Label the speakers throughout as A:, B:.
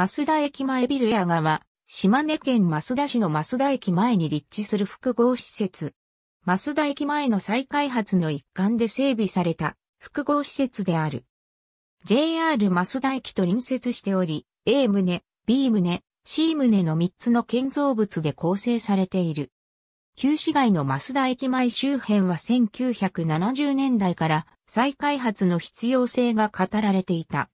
A: 増田駅前ビルエアガは、島根県ス田市のス田駅前に立地する複合施設。ス田駅前の再開発の一環で整備された複合施設である。JR ス田駅と隣接しており、A 棟、B 棟、C 棟の3つの建造物で構成されている。旧市街のス田駅前周辺は1970年代から再開発の必要性が語られていた。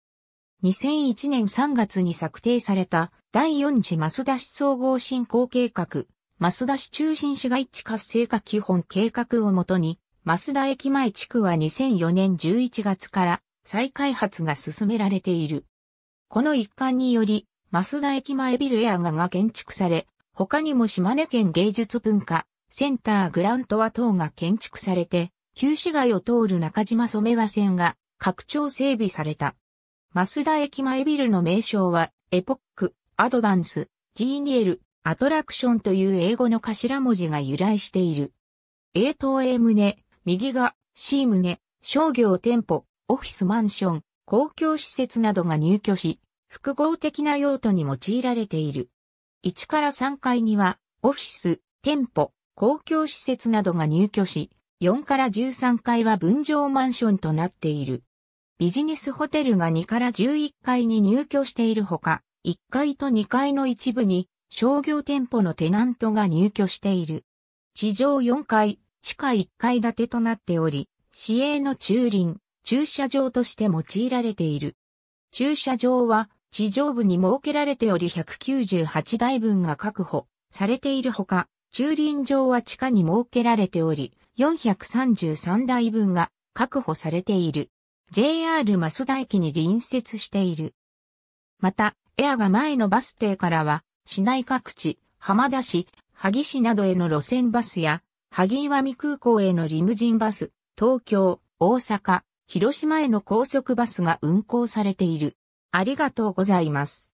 A: 2001年3月に策定された第4次ス田市総合振興計画、ス田市中心市街地活性化基本計画をもとに、ス田駅前地区は2004年11月から再開発が進められている。この一環により、ス田駅前ビルエアガが建築され、他にも島根県芸術文化センターグラントワ等が建築されて、旧市街を通る中島染和線が拡張整備された。増田駅前ビルの名称は、エポック、アドバンス、ジーニエル、アトラクションという英語の頭文字が由来している。A 棟 A 棟、右が C 棟、商業店舗、オフィスマンション、公共施設などが入居し、複合的な用途に用いられている。1から3階には、オフィス、店舗、公共施設などが入居し、4から13階は分譲マンションとなっている。ビジネスホテルが2から11階に入居しているほか、1階と2階の一部に商業店舗のテナントが入居している。地上4階、地下1階建てとなっており、市営の駐輪、駐車場として用いられている。駐車場は地上部に設けられており198台分が確保されているほか、駐輪場は地下に設けられており、433台分が確保されている。JR 増田駅に隣接している。また、エアが前のバス停からは、市内各地、浜田市、萩市などへの路線バスや、萩岩見空港へのリムジンバス、東京、大阪、広島への高速バスが運行されている。ありがとうございます。